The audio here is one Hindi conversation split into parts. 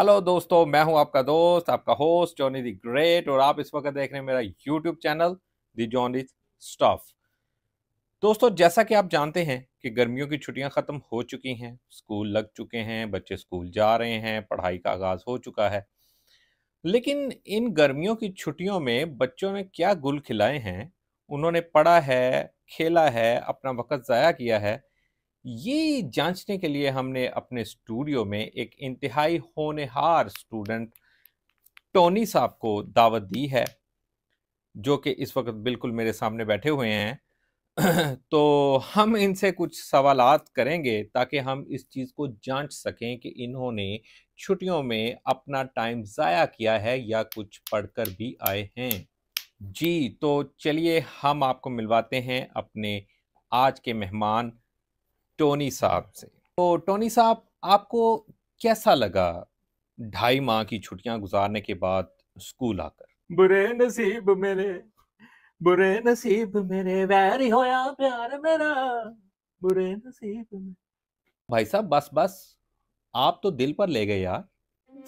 हेलो दोस्तों मैं हूं आपका दोस्त आपका होस्ट जॉनी दी ग्रेट और आप इस वक्त देख रहे हैं मेरा YouTube channel the Johnny stuff दोस्तों जैसा कि आप जानते हैं कि गर्मियों की छुट्टियां ख़त्म हो चुकी हैं स्कूल लग चुके हैं बच्चे स्कूल जा रहे हैं पढ़ाई का आगाज़ हो चुका है लेकिन इन गर्मियों की छुट्टियों में बच्चों ने क्या गुल खिलाए हैं उन्होंने पढ़ा है खेला है अपना वक्त ज़ाया किया है ये जांचने के लिए हमने अपने स्टूडियो में एक इंतहाई होनहार स्टूडेंट टोनी साहब को दावत दी है जो कि इस वक्त बिल्कुल मेरे सामने बैठे हुए हैं तो हम इनसे कुछ सवाल करेंगे ताकि हम इस चीज़ को जांच सकें कि इन्होंने छुट्टियों में अपना टाइम ज़ाया किया है या कुछ पढ़कर भी आए हैं जी तो चलिए हम आपको मिलवाते हैं अपने आज के मेहमान टोनी साहब से तो टोनी साहब आपको कैसा लगा ढाई माह की छुट्टियां गुजारने के बाद स्कूल आकर बुरे नसीब मेरे बुरे नसीब मेरे वैरी होया प्यार मेरा बुरे नसीब मेरे भाई साहब बस बस आप तो दिल पर ले गए यार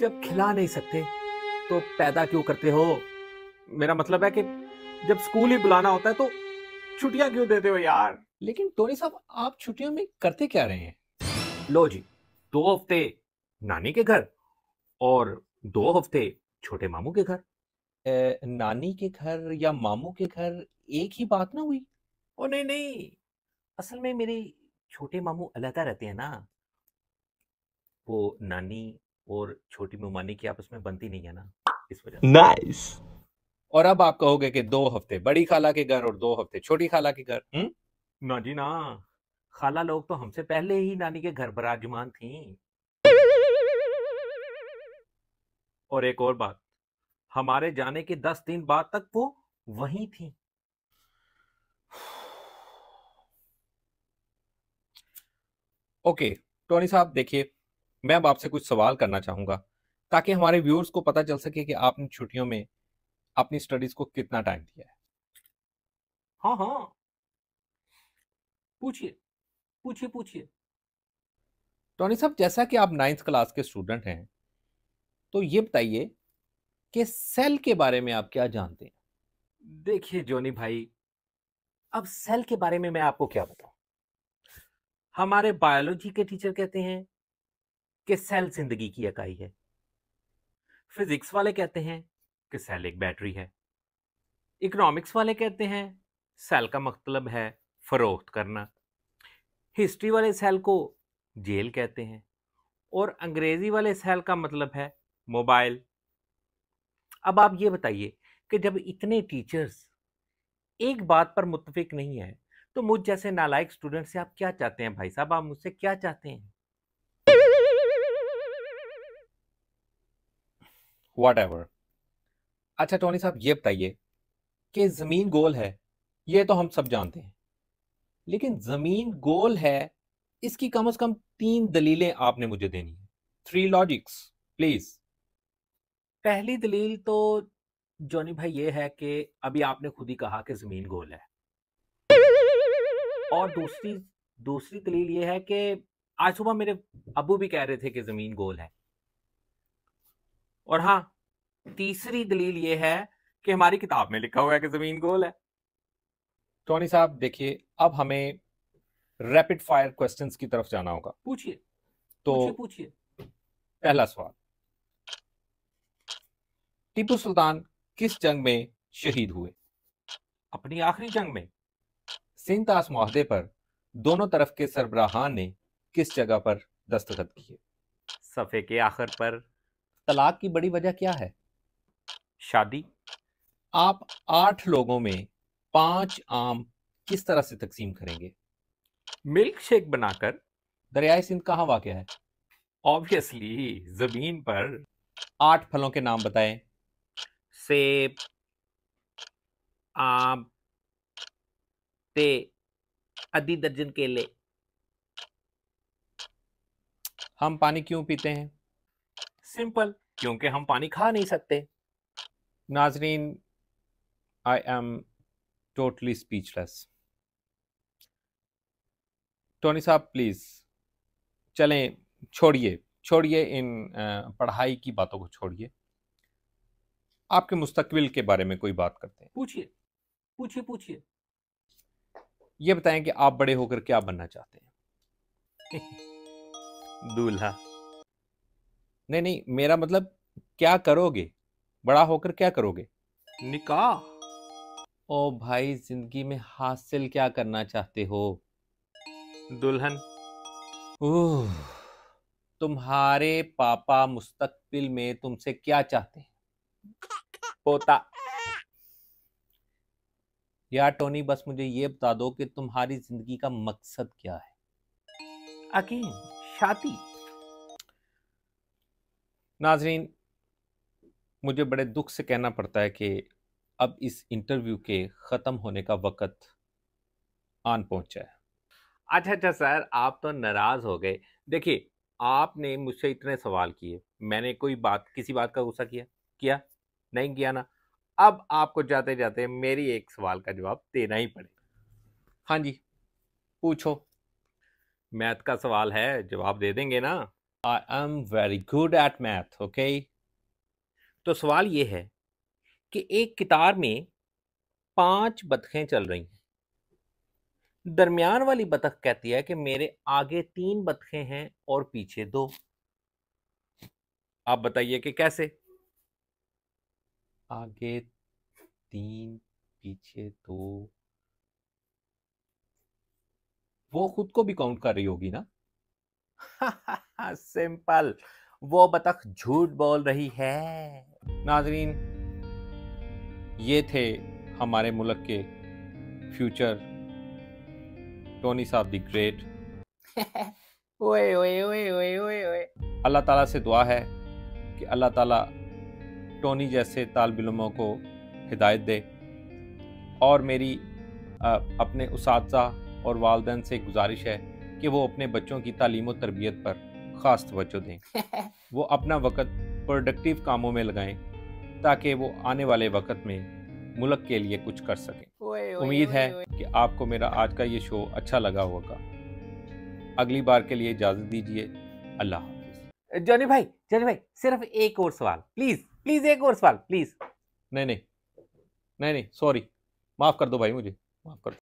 जब खिला नहीं सकते तो पैदा क्यों करते हो मेरा मतलब है कि जब स्कूल ही बुलाना होता है तो छुट्टियां क्यों देते हो यार लेकिन टोनी साहब आप छुट्टियों में करते क्या रहे हैं लो जी दो हफ्ते नानी के घर और दो हफ्ते छोटे मामू के घर ए, नानी के घर या मामू के घर एक ही बात ना हुई ओ नहीं नहीं असल में मेरे छोटे मामू अलहदा रहते हैं ना वो नानी और छोटी ममानी की आपस में बनती नहीं है ना इस वजह नाइस और अब आप कहोगे कि दो हफ्ते बड़ी खाला के घर और दो हफ्ते छोटी खाला के घर हम्म ना जी ना खाला लोग तो हमसे पहले ही नानी के घर बराजमान थी और एक और बात हमारे जाने के दस दिन बाद तक वो वहीं थी ओके टोनी साहब देखिए मैं अब आपसे कुछ सवाल करना चाहूंगा ताकि हमारे व्यूअर्स को पता चल सके कि आपने छुट्टियों में अपनी स्टडीज को कितना टाइम दिया है हाँ हाँ पूछिए पूछिए पूछिए टॉनी साहब जैसा कि आप नाइन्थ क्लास के स्टूडेंट हैं तो ये बताइए कि सेल के बारे में आप क्या जानते हैं देखिए जोनी भाई अब सेल के बारे में मैं आपको क्या बताऊं हमारे बायोलॉजी के टीचर कहते हैं कि सेल जिंदगी की इकाई है फिजिक्स वाले कहते हैं कि सेल एक बैटरी है इकोनॉमिक्स वाले कहते हैं सेल का मतलब है फ़रोख्त करना हिस्ट्री वाले सेल को जेल कहते हैं और अंग्रेज़ी वाले सेल का मतलब है मोबाइल अब आप ये बताइए कि जब इतने टीचर्स एक बात पर मुतफिक नहीं है तो मुझ जैसे नालायक स्टूडेंट से आप क्या चाहते हैं भाई साहब आप मुझसे क्या चाहते हैं वट एवर अच्छा टोनी साहब ये बताइए कि ज़मीन गोल है ये तो हम सब जानते हैं लेकिन जमीन गोल है इसकी कम से कम तीन दलीलें आपने मुझे देनी है थ्री लॉजिक्स प्लीज पहली दलील तो जॉनी भाई ये है कि अभी आपने खुद ही कहा कि जमीन गोल है और दूसरी दूसरी दलील ये है कि आज सुबह मेरे अबू भी कह रहे थे कि जमीन गोल है और हाँ तीसरी दलील ये है कि हमारी किताब में लिखा हुआ है कि जमीन गोल है टोनी साहब देखिए अब हमें रैपिड फायर क्वेश्चंस की तरफ जाना होगा पूछिए तो पूछिए पहला सवाल टीपू सुल्तान किस जंग में शहीद हुए अपनी आखिरी जंग में सिंहतास मुहदे पर दोनों तरफ के सरबराहान ने किस जगह पर दस्तखत किए सफ़े के आखिर पर तलाक की बड़ी वजह क्या है शादी आप आठ लोगों में पांच आम किस तरह से तकसीम करेंगे मिल्क शेक बनाकर दरियाए सिंध कहाँ वाक़ है ऑब्वियसली जमीन पर आठ फलों के नाम बताएं सेब आम ते अधी दर्जन केले हम पानी क्यों पीते हैं सिंपल क्योंकि हम पानी खा नहीं सकते नाजरीन I am totally speechless. Tony साहब प्लीज़ चलें छोड़िए छोड़िए इन पढ़ाई की बातों को छोड़िए आपके मुस्तकबिल के बारे में कोई बात करते हैं पूछिए पूछिए पूछिए ये बताएं कि आप बड़े होकर क्या बनना चाहते हैं दूल्हा नहीं नहीं मेरा मतलब क्या करोगे बड़ा होकर क्या करोगे निकाह ओ भाई जिंदगी में हासिल क्या करना चाहते हो दुल्हन ओह तुम्हारे पापा मुस्तकबिल में तुमसे क्या चाहते हैं पोता यार टोनी बस मुझे ये बता दो कि तुम्हारी जिंदगी का मकसद क्या है अकीम शादी नाजरीन मुझे बड़े दुख से कहना पड़ता है कि अब इस इंटरव्यू के ख़त्म होने का वक़्त आन पहुंचा है अच्छा अच्छा सर आप तो नाराज़ हो गए देखिए आपने मुझसे इतने सवाल किए मैंने कोई बात किसी बात का गुस्सा किया किया नहीं किया ना अब आपको जाते जाते मेरी एक सवाल का जवाब देना ही पड़ेगा हाँ जी पूछो मैथ का सवाल है जवाब दे देंगे ना I am very good at math okay तो सवाल ये है कि एक कितार में पांच बतखें चल रही हैं दरमियान वाली बतख कहती है कि मेरे आगे तीन बतखें हैं और पीछे दो आप बताइए कि कैसे आगे तीन पीछे दो वो खुद को भी काउंट कर रही होगी ना सिंपल वो बतख झूठ बोल रही है नाजरीन ये थे हमारे मुल्क के फ्यूचर टोनी साहब दी ग्रेट ओए ओए ओए ओए ओए ओए अल्लाह ताला से दुआ है कि अल्लाह ताला टोनी जैसे तालब इलमों को हिदायत दे और मेरी अपने उस और वालदेन से गुजारिश है कि वो अपने बच्चों की तालीम और तरबियत पर ख़ास तवज्जो दें वो अपना वक़्त प्रोडक्टिव कामों में लगाएं ताकि वो आने वाले वक्त में मुल्क के लिए कुछ कर सकें उम्मीद है कि आपको मेरा आज का ये शो अच्छा लगा होगा अगली बार के लिए इजाज़त दीजिए अल्लाह जॉनी भाई जॉनी भाई सिर्फ एक और सवाल प्लीज़ प्लीज़ एक और सवाल प्लीज़ नहीं नहीं नहीं नहीं सॉरी माफ़ कर दो भाई मुझे माफ़ कर दो